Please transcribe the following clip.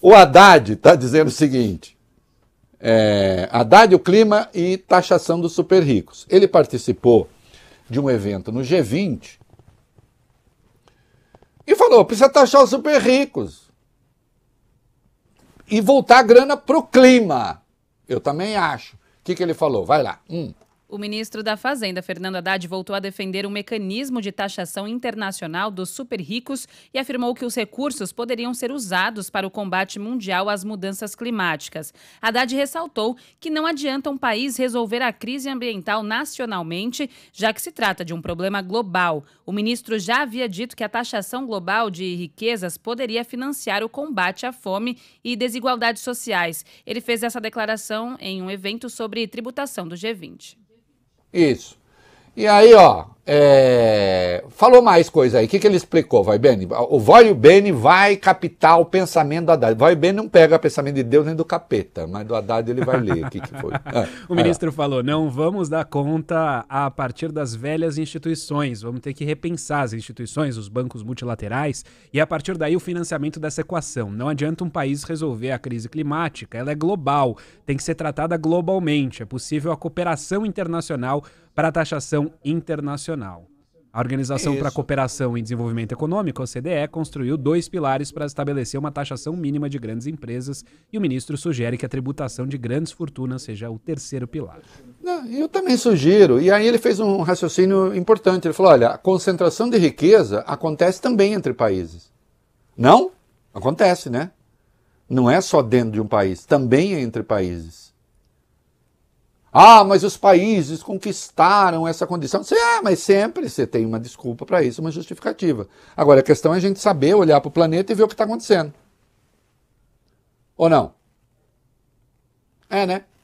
O Haddad está dizendo o seguinte: é, Haddad, o clima e taxação dos super ricos. Ele participou de um evento no G20 e falou: precisa taxar os super ricos e voltar a grana para o clima. Eu também acho. O que, que ele falou? Vai lá. Um. O ministro da Fazenda, Fernando Haddad, voltou a defender o um mecanismo de taxação internacional dos super ricos e afirmou que os recursos poderiam ser usados para o combate mundial às mudanças climáticas. Haddad ressaltou que não adianta um país resolver a crise ambiental nacionalmente, já que se trata de um problema global. O ministro já havia dito que a taxação global de riquezas poderia financiar o combate à fome e desigualdades sociais. Ele fez essa declaração em um evento sobre tributação do G20. Isso. E aí, ó, é, falou mais coisa aí. O que, que ele explicou, Vai Bene? O Vai Bene vai captar o pensamento do Haddad. Vai Bene não pega o pensamento de Deus nem do capeta, mas do Haddad ele vai ler o que, que foi. Ah, o ah. ministro falou: não vamos dar conta a partir das velhas instituições. Vamos ter que repensar as instituições, os bancos multilaterais, e a partir daí o financiamento dessa equação. Não adianta um país resolver a crise climática, ela é global, tem que ser tratada globalmente. É possível a cooperação internacional para a taxação internacional. Nacional. A Organização Isso. para a Cooperação e Desenvolvimento Econômico, OCDE, construiu dois pilares para estabelecer uma taxação mínima de grandes empresas e o ministro sugere que a tributação de grandes fortunas seja o terceiro pilar. eu também sugiro, e aí ele fez um raciocínio importante. Ele falou: olha, a concentração de riqueza acontece também entre países. Não? Acontece, né? Não é só dentro de um país, também é entre países. Ah, mas os países conquistaram essa condição. Você, ah, mas sempre você tem uma desculpa para isso, uma justificativa. Agora, a questão é a gente saber olhar para o planeta e ver o que está acontecendo. Ou não? É, né?